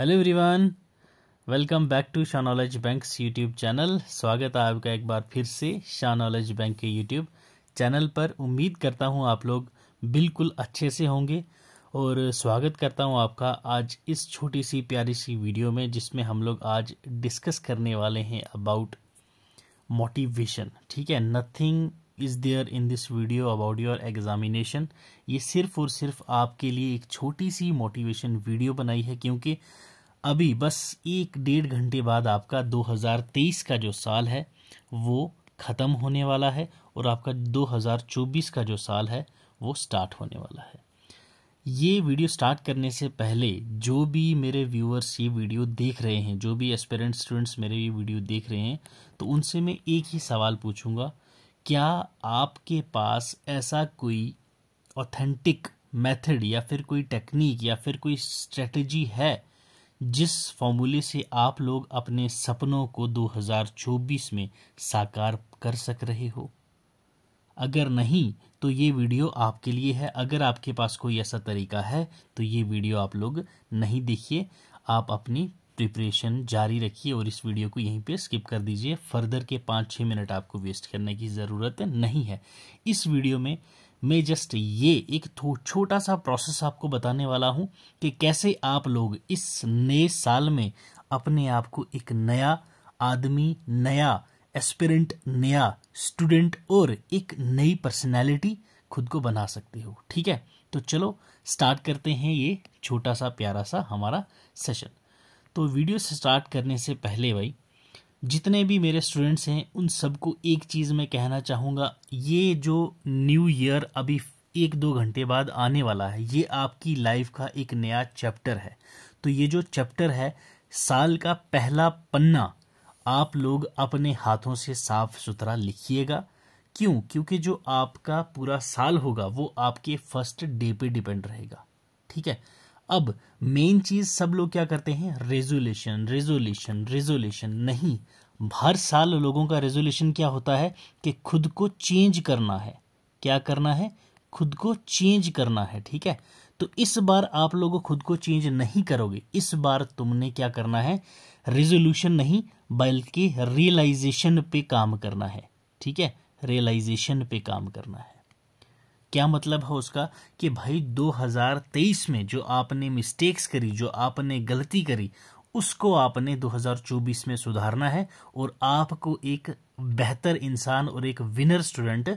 Hello everyone welcome back to Shah knowledge bank YouTube channel स्वागत है आपका एक बार फिर से शाह नॉलेज बैंक के यूट्यूब चैनल पर उम्मीद करता हूं आप लोग बिल्कुल अच्छे से होंगे और स्वागत करता हूं आपका आज इस छोटी सी प्यारी सी वीडियो में जिसमें हम लोग आज डिस्कस करने वाले हैं अबाउट मोटिवेशन ठीक है nothing is there in this video about your examination ये सिर्फ़ और सिर्फ आपके लिए एक छोटी सी मोटिवेशन वीडियो बनाई है क्योंकि अभी बस एक डेढ़ घंटे बाद आपका 2023 का जो साल है वो ख़त्म होने वाला है और आपका 2024 का जो साल है वो स्टार्ट होने वाला है ये वीडियो स्टार्ट करने से पहले जो भी मेरे व्यूअर्स ये वीडियो देख रहे हैं जो भी एस्पेरेंट स्टूडेंट्स मेरे ये वीडियो देख रहे हैं तो उनसे मैं एक ही सवाल पूछूंगा क्या आपके पास ऐसा कोई ऑथेंटिक मेथड या फिर कोई टेक्निक या फिर कोई स्ट्रेटजी है जिस फॉर्मूले से आप लोग अपने सपनों को 2024 में साकार कर सक रहे हो अगर नहीं तो ये वीडियो आपके लिए है अगर आपके पास कोई ऐसा तरीका है तो ये वीडियो आप लोग नहीं देखिए आप अपनी प्रिपरेशन जारी रखिए और इस वीडियो को यहीं पे स्किप कर दीजिए फर्दर के पाँच छः मिनट आपको वेस्ट करने की ज़रूरत नहीं है इस वीडियो में मैं जस्ट ये एक छोटा सा प्रोसेस आपको बताने वाला हूँ कि कैसे आप लोग इस नए साल में अपने आप को एक नया आदमी नया एस्पिरेंट नया स्टूडेंट और एक नई पर्सनैलिटी खुद को बना सकते हो ठीक है तो चलो स्टार्ट करते हैं ये छोटा सा प्यारा सा हमारा सेशन तो वीडियो स्टार्ट करने से पहले भाई जितने भी मेरे स्टूडेंट्स हैं उन सबको एक चीज़ मैं कहना चाहूँगा ये जो न्यू ईयर अभी एक दो घंटे बाद आने वाला है ये आपकी लाइफ का एक नया चैप्टर है तो ये जो चैप्टर है साल का पहला पन्ना आप लोग अपने हाथों से साफ सुथरा लिखिएगा क्यों क्योंकि जो आपका पूरा साल होगा वो आपके फर्स्ट डे पे डिपेंड रहेगा ठीक है अब मेन चीज सब लोग क्या करते हैं रेजोल्यूशन रेजोल्यूशन रेजोल्यूशन नहीं हर साल लोगों का रेजोल्यूशन क्या होता है कि खुद को चेंज करना है क्या करना है खुद को चेंज करना है ठीक है तो इस बार आप लोग खुद को चेंज नहीं करोगे इस बार तुमने क्या करना है रेजोल्यूशन नहीं बल्कि रियलाइजेशन पे काम करना है ठीक है रियलाइजेशन पे काम करना है क्या मतलब है उसका कि भाई 2023 में जो आपने मिस्टेक्स करी जो आपने गलती करी उसको आपने 2024 में सुधारना है और आपको एक बेहतर इंसान और एक विनर स्टूडेंट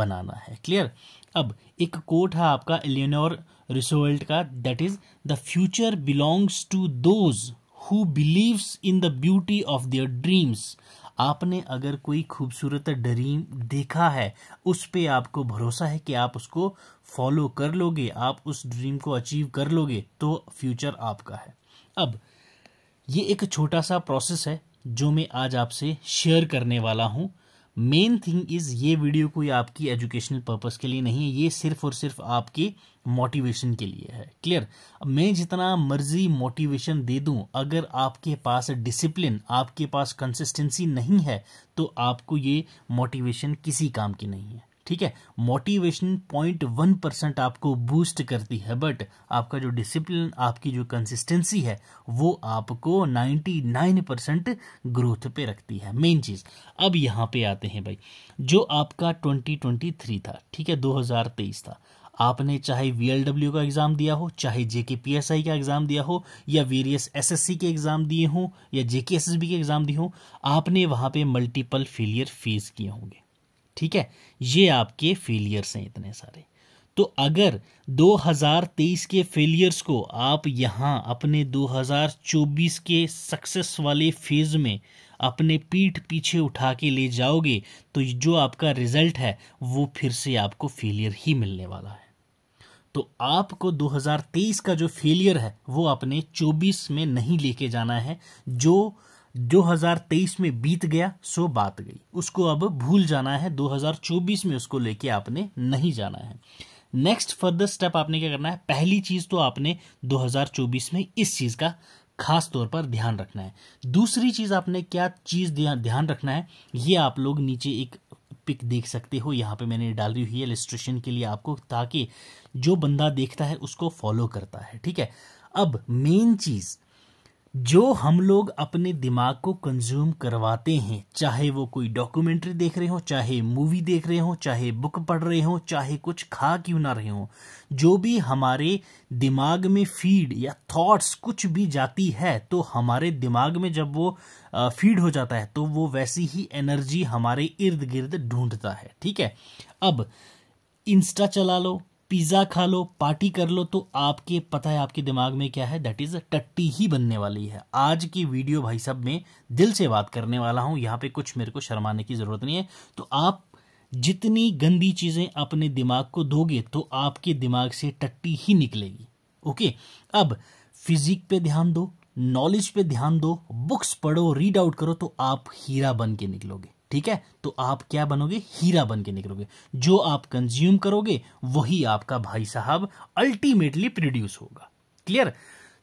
बनाना है क्लियर अब एक कोट है आपका एलियनोर रिसोल्ट का that is the future belongs to those who believes in the beauty of their dreams आपने अगर कोई खूबसूरत ड्रीम देखा है उस पर आपको भरोसा है कि आप उसको फॉलो कर लोगे आप उस ड्रीम को अचीव कर लोगे तो फ्यूचर आपका है अब ये एक छोटा सा प्रोसेस है जो मैं आज आपसे शेयर करने वाला हूँ मेन थिंग इज़ ये वीडियो कोई आपकी एजुकेशनल पर्पस के लिए नहीं है ये सिर्फ और सिर्फ आपके मोटिवेशन के लिए है क्लियर मैं जितना मर्जी मोटिवेशन दे दूं अगर आपके पास डिसिप्लिन आपके पास कंसिस्टेंसी नहीं है तो आपको ये मोटिवेशन किसी काम की नहीं है ठीक है मोटिवेशन पॉइंट वन परसेंट आपको बूस्ट करती है बट आपका जो डिसिप्लिन आपकी जो कंसिस्टेंसी है वो आपको नाइन्टी नाइन परसेंट ग्रोथ पे रखती है मेन चीज़ अब यहाँ पे आते हैं भाई जो आपका ट्वेंटी ट्वेंटी थ्री था ठीक है दो हजार तेईस था आपने चाहे वीएलडब्ल्यू का एग्ज़ाम दिया हो चाहे पी एस आई का एग्ज़ाम दिया हो या वेरियस सी के एग्ज़ाम दिए हों या बी के एग्ज़ाम दिए हों आपने वहाँ पे मल्टीपल फेलियर फेस किए होंगे ठीक है ये आपके फेलियर्स हैं इतने सारे तो अगर 2023 के फेलियर्स को आप यहाँ अपने 2024 के सक्सेस वाले फेज में अपने पीठ पीछे उठा के ले जाओगे तो जो आपका रिजल्ट है वो फिर से आपको फेलियर ही मिलने वाला है तो आपको 2023 का जो फेलियर है वो अपने 24 में नहीं लेके जाना है जो 2023 में बीत गया सो बात गई उसको अब भूल जाना है 2024 में उसको लेके आपने नहीं जाना है नेक्स्ट फर्दर स्टेप आपने क्या करना है पहली चीज तो आपने 2024 में इस चीज का खास तौर पर ध्यान रखना है दूसरी चीज आपने क्या चीज ध्यान रखना है ये आप लोग नीचे एक पिक देख सकते हो यहाँ पे मैंने डाली हुई है इलिस्ट्रेशन के लिए आपको ताकि जो बंदा देखता है उसको फॉलो करता है ठीक है अब मेन चीज़ जो हम लोग अपने दिमाग को कंज्यूम करवाते हैं चाहे वो कोई डॉक्यूमेंट्री देख रहे हो चाहे मूवी देख रहे हो चाहे बुक पढ़ रहे हो चाहे कुछ खा क्यों ना रहे हो जो भी हमारे दिमाग में फीड या थॉट्स कुछ भी जाती है तो हमारे दिमाग में जब वो फीड हो जाता है तो वो वैसी ही एनर्जी हमारे इर्द गिर्द ढूंढता है ठीक है अब इंस्टा चला लो पिज़्ज़ा खा लो पार्टी कर लो तो आपके पता है आपके दिमाग में क्या है दैट इज़ टट्टी ही बनने वाली है आज की वीडियो भाई साहब में दिल से बात करने वाला हूँ यहाँ पे कुछ मेरे को शर्माने की ज़रूरत नहीं है तो आप जितनी गंदी चीज़ें अपने दिमाग को दोगे तो आपके दिमाग से टट्टी ही निकलेगी ओके अब फिजिक पे ध्यान दो नॉलेज पे ध्यान दो बुक्स पढ़ो रीड आउट करो तो आप हीरा बन के निकलोगे ठीक है तो आप क्या बनोगे हीरा बन के निकलोगे जो आप कंज्यूम करोगे वही आपका भाई साहब अल्टीमेटली प्रोड्यूस होगा क्लियर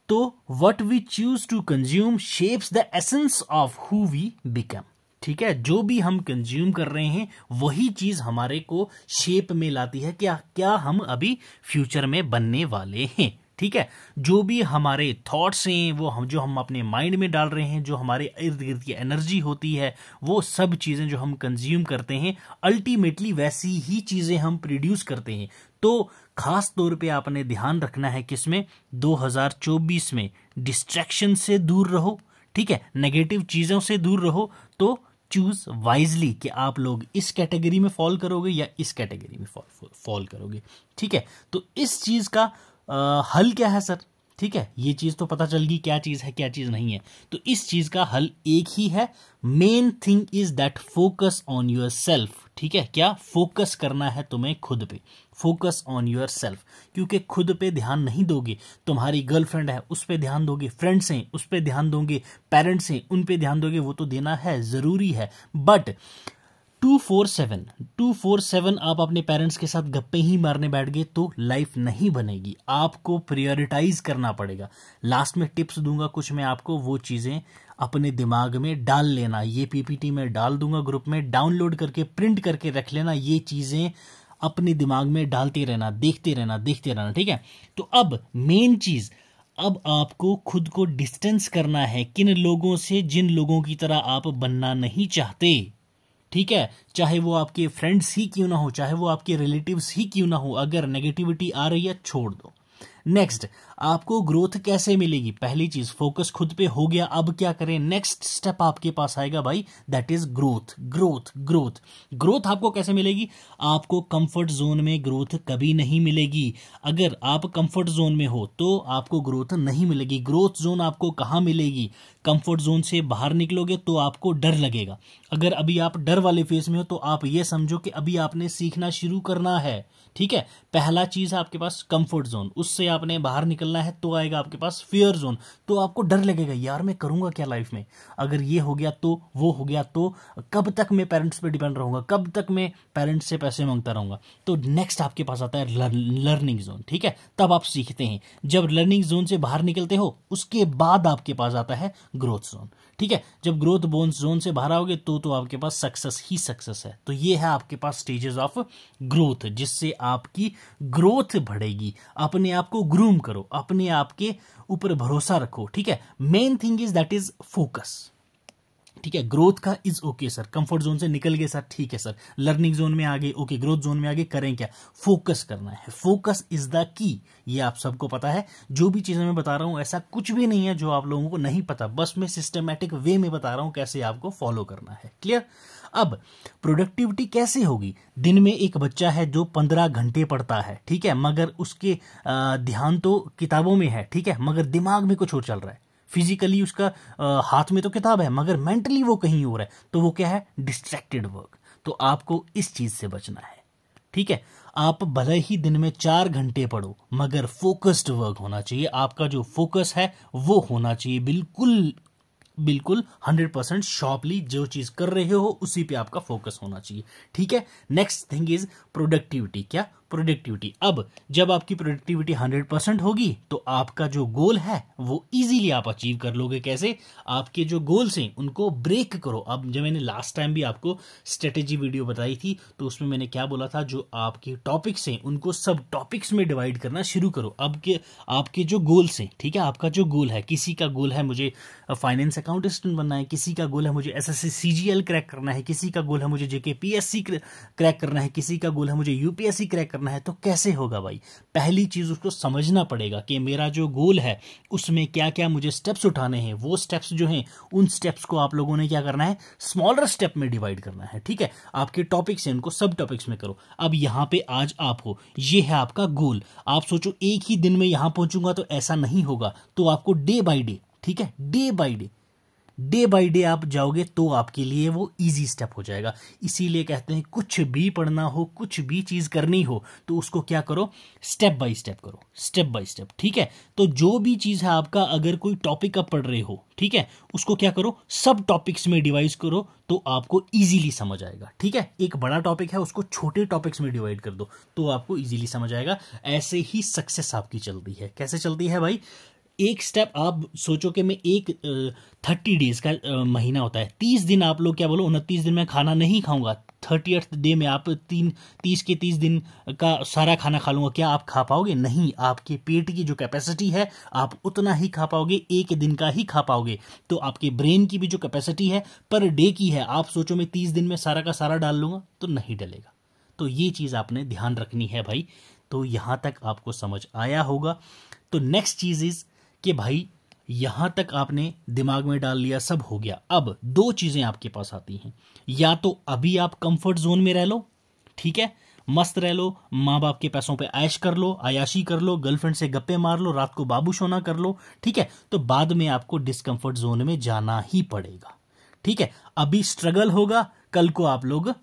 तो what we choose to consume shapes the essence of who we become ठीक है जो भी हम कंज्यूम कर रहे हैं वही चीज हमारे को शेप में लाती है क्या क्या हम अभी फ्यूचर में बनने वाले हैं ठीक है जो भी हमारे थॉट्स हैं वो हम जो हम अपने माइंड में डाल रहे हैं जो हमारे इर्द गिर्द की एनर्जी होती है वो सब चीज़ें जो हम कंज्यूम करते हैं अल्टीमेटली वैसी ही चीज़ें हम प्रोड्यूस करते हैं तो खास तौर पे आपने ध्यान रखना है किसमें 2024 में डिस्ट्रैक्शन से दूर रहो ठीक है नेगेटिव चीज़ों से दूर रहो तो चूज वाइजली कि आप लोग इस कैटेगरी में फॉल करोगे या इस कैटेगरी में फॉल फॉल करोगे ठीक है तो इस चीज़ का आ, हल क्या है सर ठीक है ये चीज़ तो पता चल गई क्या चीज़ है क्या चीज़ नहीं है तो इस चीज़ का हल एक ही है main thing is that focus on yourself ठीक है क्या फोकस करना है तुम्हें खुद पे फोकस ऑन योर सेल्फ क्योंकि खुद पे ध्यान नहीं दोगे तुम्हारी गर्लफ्रेंड है उस पर ध्यान दोगे फ्रेंड्स हैं उस पर ध्यान दोगे पेरेंट्स हैं उन पर ध्यान दोगे वो तो देना है ज़रूरी है but two four seven two four seven आप अपने पेरेंट्स के साथ गप्पे ही मारने बैठ गए तो लाइफ नहीं बनेगी आपको प्रियोरिटाइज करना पड़ेगा लास्ट में टिप्स दूंगा कुछ मैं आपको वो चीज़ें अपने दिमाग में डाल लेना ये पीपीटी में डाल दूंगा ग्रुप में डाउनलोड करके प्रिंट करके रख लेना ये चीज़ें अपने दिमाग में डालते रहना देखते रहना देखते रहना ठीक है तो अब मेन चीज़ अब आपको खुद को डिस्टेंस करना है किन लोगों से जिन लोगों की तरह आप बनना नहीं चाहते ठीक है चाहे वो आपके फ्रेंड्स ही क्यों ना हो चाहे वो आपके रिलेटिव्स ही क्यों ना हो अगर नेगेटिविटी आ रही है छोड़ दो नेक्स्ट आपको ग्रोथ कैसे मिलेगी पहली चीज फोकस खुद पे हो गया अब क्या करें नेक्स्ट स्टेप आपके पास आएगा भाई that is growth growth growth growth आपको कैसे मिलेगी आपको कंफर्ट जोन में ग्रोथ कभी नहीं मिलेगी अगर आप कंफर्ट जोन में हो तो आपको ग्रोथ नहीं मिलेगी ग्रोथ जोन आपको कहाँ मिलेगी कंफर्ट जोन से बाहर निकलोगे तो आपको डर लगेगा अगर अभी आप डर वाले फेज में हो तो आप ये समझो कि अभी आपने सीखना शुरू करना है ठीक है पहला चीज आपके पास कंफर्ट जोन उससे आपने बाहर निकल निकलना है तो आएगा आपके पास फेयर जोन तो आपको डर लगेगा यार मैं करूंगा क्या लाइफ में अगर ये हो गया तो वो हो गया तो कब तक मैं पेरेंट्स पर डिपेंड रहूंगा कब तक मैं पेरेंट्स से पैसे मांगता रहूंगा तो नेक्स्ट आपके पास आता है लर्निंग जोन ठीक है तब आप सीखते हैं जब लर्निंग जोन से बाहर निकलते हो उसके बाद आपके पास आता है ग्रोथ जोन ठीक है जब ग्रोथ बोन्स जोन से बाहर आओगे तो तो आपके पास सक्सेस ही सक्सेस है तो ये है आपके पास स्टेजेस ऑफ ग्रोथ जिससे आपकी ग्रोथ बढ़ेगी अपने आप को ग्रूम करो अपने आप के ऊपर भरोसा रखो ठीक है main thing is that is focus ठीक है ग्रोथ का is okay sir comfort zone से निकल गए सर ठीक है सर लर्निंग जोन में आगे ओके ग्रोथ जोन में आगे करें क्या फोकस करना है फोकस इज द की ये आप सबको पता है जो भी चीज़ें मैं बता रहा हूं ऐसा कुछ भी नहीं है जो आप लोगों को नहीं पता बस मैं सिस्टमेटिक वे में बता रहा हूं कैसे आपको फॉलो करना है क्लियर अब प्रोडक्टिविटी कैसे होगी दिन में एक बच्चा है जो पंद्रह घंटे पढ़ता है ठीक है मगर उसके ध्यान तो किताबों में है ठीक है मगर दिमाग में कुछ और चल रहा है फिजिकली उसका आ, हाथ में तो किताब है मगर मेंटली वो कहीं और है तो वो क्या है डिस्ट्रैक्टेड वर्क तो आपको इस चीज से बचना है ठीक है आप भले ही दिन में चार घंटे पढ़ो मगर फोकस्ड वर्क होना चाहिए आपका जो फोकस है वो होना चाहिए बिल्कुल बिल्कुल हंड्रेड परसेंट शॉर्पली जो चीज कर रहे हो उसी पे आपका फोकस होना चाहिए ठीक है नेक्स्ट थिंग इज प्रोडक्टिविटी क्या प्रोडक्टिविटी अब जब आपकी प्रोडक्टिविटी हंड्रेड परसेंट होगी तो आपका जो गोल है वो इजीली आप अचीव कर लोगे कैसे आपके जो गोल्स हैं उनको ब्रेक करो अब जब मैंने लास्ट टाइम भी आपको स्ट्रेटेजी वीडियो बताई थी तो उसमें मैंने क्या बोला था जो आपके टॉपिक्स हैं उनको सब टॉपिक्स में डिवाइड करना शुरू करो अब के आपके जो गोल्स हैं ठीक है आपका जो गोल है किसी का गोल है मुझे फाइनेंस अकाउंटेंट बनना है किसी का गोल है मुझे एस एस क्रैक करना है किसी का गोल है मुझे जेके पी क्रैक करना है किसी का गोल है मुझे यूपीएससी क्रैक करना है तो कैसे होगा भाई पहली चीज़ उसको समझना पड़ेगा कि मेरा जो गोल है उसमें क्या क्या मुझे स्टेप्स उठाने हैं वो स्टेप्स जो हैं उन स्टेप्स को आप लोगों ने क्या करना है स्मॉलर स्टेप में डिवाइड करना है ठीक है आपके टॉपिक्स हैं उनको सब टॉपिक्स में करो अब यहां पर आज आप हो ये है आपका गोल आप सोचो एक ही दिन में यहां पहुंचूंगा तो ऐसा नहीं होगा तो आपको डे बाई डे ठीक है day by day day by day आप जाओगे तो आपके लिए वो इजी स्टेप हो जाएगा इसीलिए कहते हैं कुछ भी पढ़ना हो कुछ भी चीज़ करनी हो तो उसको क्या करो स्टेप बाय स्टेप करो स्टेप बाय स्टेप ठीक है तो जो भी चीज़ है आपका अगर कोई टॉपिक आप पढ़ रहे हो ठीक है उसको क्या करो सब टॉपिक्स में डिवाइज करो तो आपको इजीली समझ आएगा ठीक है एक बड़ा टॉपिक है उसको छोटे टॉपिक्स में डिवाइड कर दो तो आपको इजीली समझ आएगा ऐसे ही सक्सेस आपकी चलती है कैसे चलती है भाई एक स्टेप आप सोचो कि मैं एक थर्टी डेज का महीना होता है तीस दिन आप लोग क्या बोलो उनतीस दिन मैं खाना नहीं खाऊंगा थर्टी अर्थ डे में आप तीन तीस के तीस दिन का सारा खाना खा लूँगा क्या आप खा पाओगे नहीं आपके पेट की जो कैपेसिटी है आप उतना ही खा पाओगे एक दिन का ही खा पाओगे तो आपके ब्रेन की भी जो कैपेसिटी है पर डे की है आप सोचो मैं तीस दिन में सारा का सारा डाल लूंगा तो नहीं डलेगा तो ये चीज़ आपने ध्यान रखनी है भाई तो यहाँ तक आपको समझ आया होगा तो नेक्स्ट चीज़ इज़ कि भाई यहां तक आपने दिमाग में डाल लिया सब हो गया अब दो चीजें आपके पास आती हैं या तो अभी आप कंफर्ट जोन में रह लो ठीक है मस्त रह लो माँ बाप के पैसों पे आयश कर लो आयाशी कर लो गर्लफ्रेंड से गप्पे मार लो रात को बाबू सोना कर लो ठीक है तो बाद में आपको डिस्कम्फर्ट जोन में जाना ही पड़ेगा ठीक है अभी स्ट्रगल होगा कल को आप लोग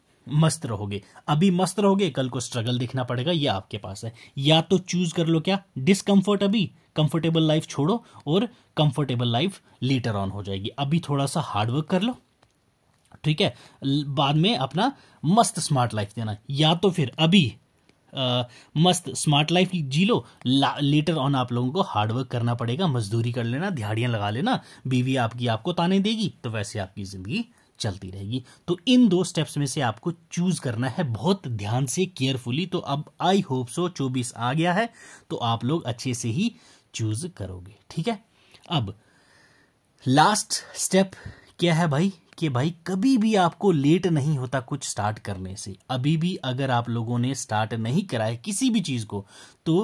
मस्त रहोगे अभी मस्त रहोगे कल को स्ट्रगल देखना पड़ेगा ये आपके पास है या तो चूज कर लो क्या डिसकंफर्ट अभी कंफर्टेबल लाइफ छोड़ो और कंफर्टेबल लाइफ लेटर ऑन हो जाएगी अभी थोड़ा सा हार्डवर्क कर लो ठीक है बाद में अपना मस्त स्मार्ट लाइफ देना या तो फिर अभी आ, मस्त स्मार्ट लाइफ जी लो लेटर ऑन आप लोगों को हार्डवर्क करना पड़ेगा मजदूरी कर लेना दिहाड़ियां लगा लेना बीवी आपकी आपको ताने देगी तो वैसे आपकी ज़िंदगी चलती रहेगी तो इन दो स्टेप्स में से आपको चूज करना है बहुत ध्यान से केयरफुली तो अब आई होप सो चौबीस आ गया है तो आप लोग अच्छे से ही चूज करोगे ठीक है अब लास्ट स्टेप क्या है भाई कि भाई कभी भी आपको लेट नहीं होता कुछ स्टार्ट करने से अभी भी अगर आप लोगों ने स्टार्ट नहीं कराया किसी भी चीज़ को तो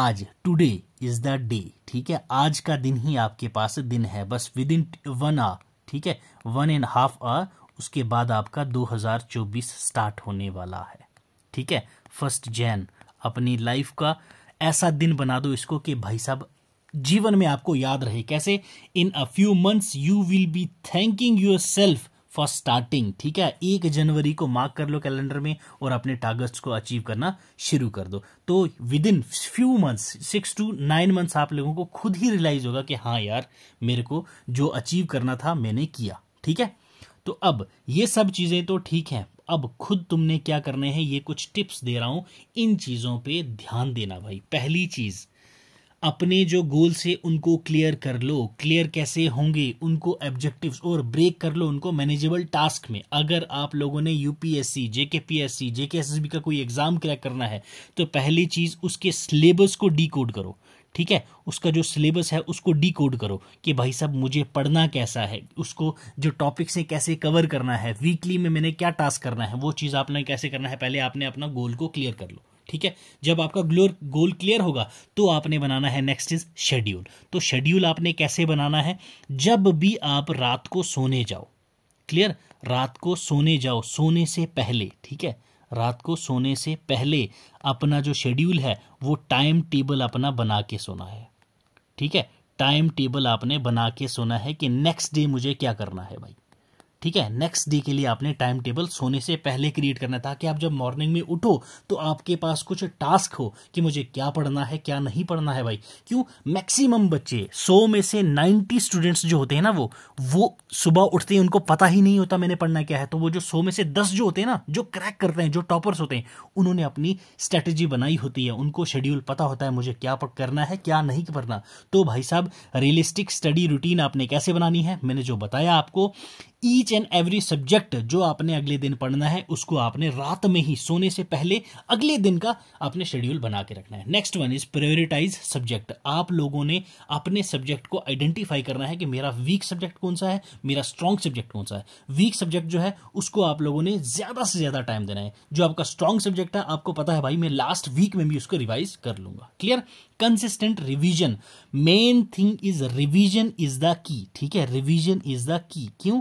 आज टुडे इज द डे ठीक है आज का दिन ही आपके पास दिन है बस विद इन वन आवर ठीक है वन एंड हाफ आर उसके बाद आपका 2024 स्टार्ट होने वाला है ठीक है फर्स्ट जैन अपनी लाइफ का ऐसा दिन बना दो इसको कि भाई साहब जीवन में आपको याद रहे कैसे in a few months you will be thanking yourself for starting ठीक है एक जनवरी को मार्क कर लो कैलेंडर में और अपने टारगेट्स को अचीव करना शुरू कर दो तो within few months six to nine months आप लोगों को खुद ही रियलाइज होगा कि हाँ यार मेरे को जो अचीव करना था मैंने किया ठीक है तो अब ये सब चीज़ें तो ठीक हैं अब खुद तुमने क्या करने हैं ये कुछ टिप्स दे रहा हूं इन चीज़ों पे ध्यान देना भाई पहली चीज़ अपने जो गोल्स है उनको क्लियर कर लो क्लियर कैसे होंगे उनको एब्जेक्टिव्स और ब्रेक कर लो उनको मैनेजेबल टास्क में अगर आप लोगों ने यूपीएससी एस बी का कोई एग्जाम क्रैक करना है तो पहली चीज़ उसके सिलेबस को कोड करो ठीक है उसका जो सिलेबस है उसको कोड करो कि भाई साहब मुझे पढ़ना कैसा है उसको जो टॉपिक से कैसे कवर करना है वीकली में मैंने क्या टास्क करना है वो चीज़ आपने कैसे करना है पहले आपने अपना गोल को क्लियर कर लो ठीक है जब आपका ग्लोर गोल क्लियर होगा तो आपने बनाना है नेक्स्ट इज शेड्यूल तो शेड्यूल आपने कैसे बनाना है जब भी आप रात को सोने जाओ क्लियर रात को सोने जाओ सोने से पहले ठीक है रात को सोने से पहले अपना जो शेड्यूल है वो टाइम टेबल अपना बना के सोना है ठीक है टाइम टेबल आपने बना के सोना है कि नेक्स्ट डे मुझे क्या करना है भाई ठीक है नेक्स्ट डे के लिए आपने टाइम टेबल सोने से पहले क्रिएट करना ताकि आप जब मॉर्निंग में उठो तो आपके पास कुछ टास्क हो कि मुझे क्या पढ़ना है क्या नहीं पढ़ना है भाई क्यों मैक्सिमम बच्चे सौ में से नाइनटी स्टूडेंट्स जो होते हैं ना वो वो सुबह उठते हैं उनको पता ही नहीं होता मैंने पढ़ना क्या है तो वो जो सौ में से दस जो होते हैं ना जो क्रैक करते हैं जो टॉपर्स होते हैं उन्होंने अपनी स्ट्रेटेजी बनाई होती है उनको शेड्यूल पता होता है मुझे क्या करना है क्या नहीं करना तो भाई साहब रियलिस्टिक स्टडी रूटीन आपने कैसे बनानी है मैंने जो बताया आपको ई ईच एंड एवरी सब्जेक्ट जो आपने अगले दिन पढ़ना है उसको आपने रात में ही सोने से पहले अगले दिन का अपने शेड्यूल बना के रखना है next one is prioritise subject आप लोगों ने अपने सब्जेक्ट को आइडेंटिफाई करना है कि मेरा वीक सब्जेक्ट कौन सा है मेरा स्ट्रांग सब्जेक्ट कौन सा है वीक सब्जेक्ट जो है उसको आप लोगों ने ज़्यादा से ज़्यादा टाइम देना है जो आपका स्ट्रांग सब्जेक्ट है आपको पता है भाई मैं लास्ट वीक में भी उसको रिवाइज कर लूंगा clear consistent revision main thing is revision is the key ठीक है रिविजन इज द की क्यों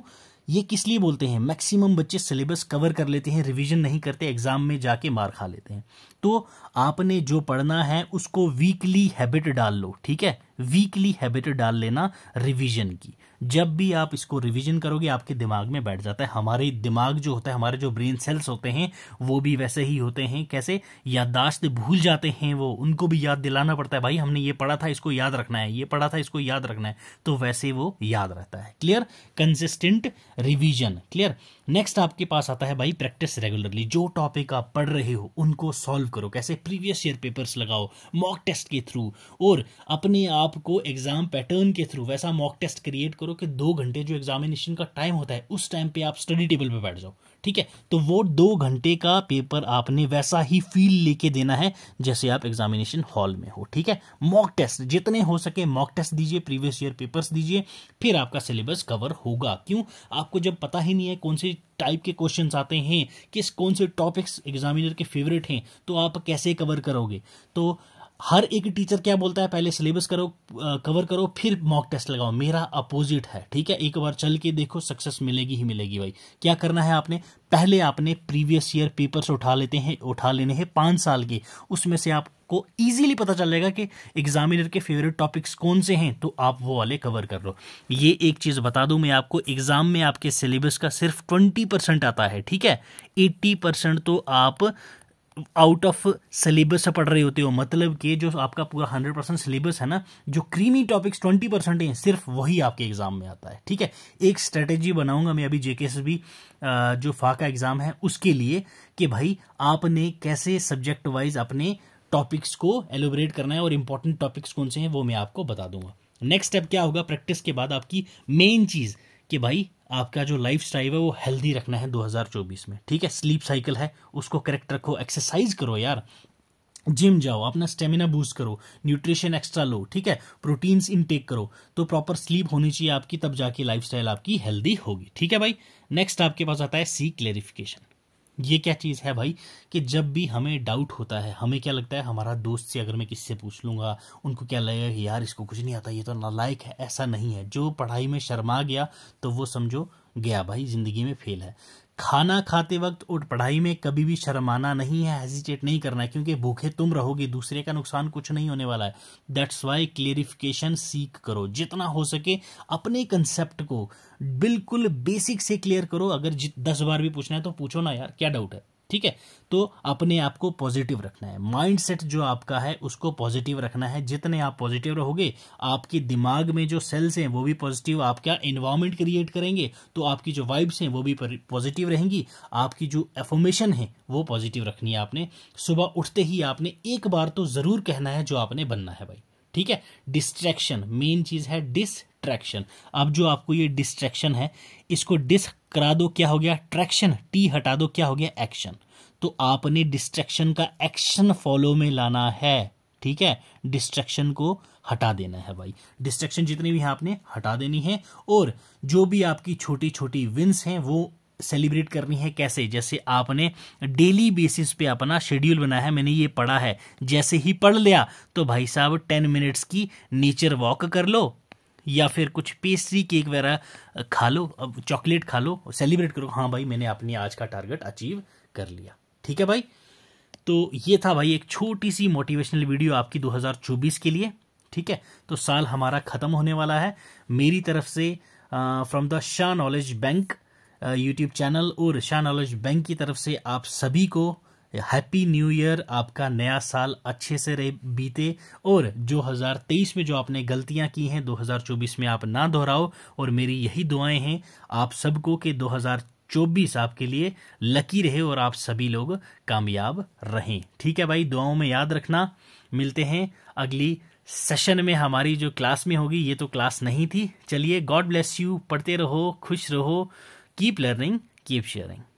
ये किस लिए बोलते हैं मैक्सिमम बच्चे सिलेबस कवर कर लेते हैं रिवीजन नहीं करते एग्जाम में जाके मार खा लेते हैं तो आपने जो पढ़ना है उसको वीकली हैबिट डाल लो ठीक है वीकली हैबिट डाल लेना रिवीजन की जब भी आप इसको रिवीजन करोगे आपके दिमाग में बैठ जाता है हमारे दिमाग जो होता है हमारे जो ब्रेन सेल्स होते हैं वो भी वैसे ही होते हैं कैसे याददाश्त भूल जाते हैं वो उनको भी याद दिलाना पड़ता है भाई हमने ये पढ़ा था इसको याद रखना है ये पढ़ा था इसको याद रखना है तो वैसे वो याद रहता है clear consistent revision clear next आपके पास आता है भाई प्रैक्टिस रेगुलरली जो टॉपिक आप पढ़ रहे हो उनको सॉल्व करो कैसे प्रीवियस ईयर पेपर्स लगाओ मॉक टेस्ट के थ्रू और अपने आप को एग्ज़ाम पैटर्न के थ्रू वैसा मॉक टेस्ट क्रिएट करो कि दो घंटे जो एग्जामिनेशन का टाइम होता है उस टाइम पे आप स्टडी टेबल पे बैठ जाओ ठीक है तो वो दो घंटे का पेपर आपने वैसा ही फील लेके देना है जैसे आप एग्जामिनेशन हॉल में हो ठीक है मॉक टेस्ट जितने हो सके मॉक टेस्ट दीजिए प्रीवियस ईयर पेपर्स दीजिए फिर आपका सिलेबस कवर होगा क्यों आपको जब पता ही नहीं है कौन से टाइप के क्वेश्चन आते हैं किस कौन से टॉपिक्स एग्जामिनर के फेवरेट हैं तो आप कैसे कवर करोगे तो हर एक टीचर क्या बोलता है पहले सिलेबस करो कवर करो फिर मॉक टेस्ट लगाओ मेरा अपोजिट है ठीक है एक बार चल के देखो सक्सेस मिलेगी ही मिलेगी भाई क्या करना है आपने पहले आपने प्रीवियस ईयर पेपर्स उठा लेते हैं उठा लेने हैं पाँच साल के उसमें से आपको ईजिली पता चल जाएगा कि एग्जामिनर के फेवरेट टॉपिक्स कौन से हैं तो आप वो वाले कवर कर लो ये एक चीज़ बता दूं मैं आपको एग्ज़ाम में आपके सिलेबस का सिर्फ ट्वेंटी परसेंट आता है ठीक है एट्टी परसेंट तो आप आउट ऑफ सिलेबस से पढ़ रहे होते हो मतलब कि जो आपका पूरा हंड्रेड परसेंट सिलेबस है ना जो क्रीमी टॉपिक्स ट्वेंटी परसेंट हैं सिर्फ वही आपके एग्जाम में आता है ठीक है एक स्ट्रेटेजी बनाऊंगा मैं अभी जेके से भी जो फाका एग्जाम है उसके लिए कि भाई आपने कैसे सब्जेक्ट वाइज अपने टॉपिक्स को एलोबरेट करना है और इंपॉर्टेंट टॉपिक्स कौन से हैं वो मैं आपको बता दूंगा नेक्स्ट स्टेप क्या होगा प्रैक्टिस के बाद आपकी मेन चीज़ कि भाई आपका जो लाइफ स्टाइल है वो हेल्दी रखना है 2024 में ठीक है स्लीप साइकिल है उसको करेक्ट रखो एक्सरसाइज करो यार जिम जाओ अपना स्टेमिना बूस्ट करो न्यूट्रिशन एक्स्ट्रा लो ठीक है प्रोटीन्स इनटेक करो तो प्रॉपर स्लीप होनी चाहिए आपकी तब जाके लाइफस्टाइल आपकी हेल्दी होगी ठीक है भाई नेक्स्ट आपके पास आता है सी क्लेरिफिकेशन ये क्या चीज़ है भाई कि जब भी हमें डाउट होता है हमें क्या लगता है हमारा दोस्त से अगर मैं किससे पूछ लूँगा उनको क्या लगेगा कि यार इसको कुछ नहीं आता ये तो नालायक है ऐसा नहीं है जो पढ़ाई में शर्मा गया तो वो समझो गया भाई ज़िंदगी में फेल है खाना खाते वक्त और पढ़ाई में कभी भी शर्माना नहीं है हेजिटेट नहीं करना है क्योंकि भूखे तुम रहोगे दूसरे का नुकसान कुछ नहीं होने वाला है दैट्स वाई क्लियरिफिकेशन सीख करो जितना हो सके अपने कंसेप्ट को बिल्कुल बेसिक से क्लियर करो अगर दस बार भी पूछना है तो पूछो ना यार क्या डाउट है ठीक है तो अपने आप को पॉजिटिव रखना है माइंडसेट जो आपका है उसको पॉजिटिव रखना है जितने आप पॉजिटिव रहोगे आपके दिमाग में जो सेल्स हैं वो भी पॉजिटिव आपका इन्वायरमेंट क्रिएट करेंगे तो आपकी जो वाइब्स हैं वो भी पॉजिटिव रहेंगी आपकी जो एफॉर्मेशन है वो पॉजिटिव रखनी है आपने सुबह उठते ही आपने एक बार तो ज़रूर कहना है जो आपने बनना है भाई ठीक है डिस्ट्रैक्शन मेन चीज है डिस्ट्रैक्शन अब जो आपको ये डिस्ट्रैक्शन है इसको डिस करा दो क्या हो गया ट्रैक्शन टी हटा दो क्या हो गया एक्शन तो आपने डिस्ट्रैक्शन का एक्शन फॉलो में लाना है ठीक है डिस्ट्रैक्शन को हटा देना है भाई डिस्ट्रैक्शन जितनी भी है आपने हटा देनी है और जो भी आपकी छोटी छोटी विंस हैं वो सेलिब्रेट करनी है कैसे जैसे आपने डेली बेसिस पे अपना शेड्यूल बनाया है मैंने ये पढ़ा है जैसे ही पढ़ लिया तो भाई साहब टेन मिनट्स की नेचर वॉक कर लो या फिर कुछ पेस्ट्री केक वगैरह खा लो अब चॉकलेट खा लो सेलिब्रेट करो हाँ भाई मैंने अपनी आज का टारगेट अचीव कर लिया ठीक है भाई तो ये था भाई एक छोटी सी मोटिवेशनल वीडियो आपकी 2024 के लिए ठीक है तो साल हमारा ख़त्म होने वाला है मेरी तरफ से from the Shah knowledge bank YouTube channel और शाह नॉलेज बैंक की तरफ से आप सभी को हैप्पी न्यू ईयर आपका नया साल अच्छे से रहे बीते और जो 2023 में जो आपने गलतियां की हैं 2024 में आप ना दोहराओ और मेरी यही दुआएं हैं आप सबको कि 2024 आपके लिए लकी रहे और आप सभी लोग कामयाब रहें ठीक है भाई दुआओं में याद रखना मिलते हैं अगली सेशन में हमारी जो क्लास में होगी ये तो क्लास नहीं थी चलिए गॉड ब्लेस यू पढ़ते रहो खुश रहो Keep learning, keep sharing.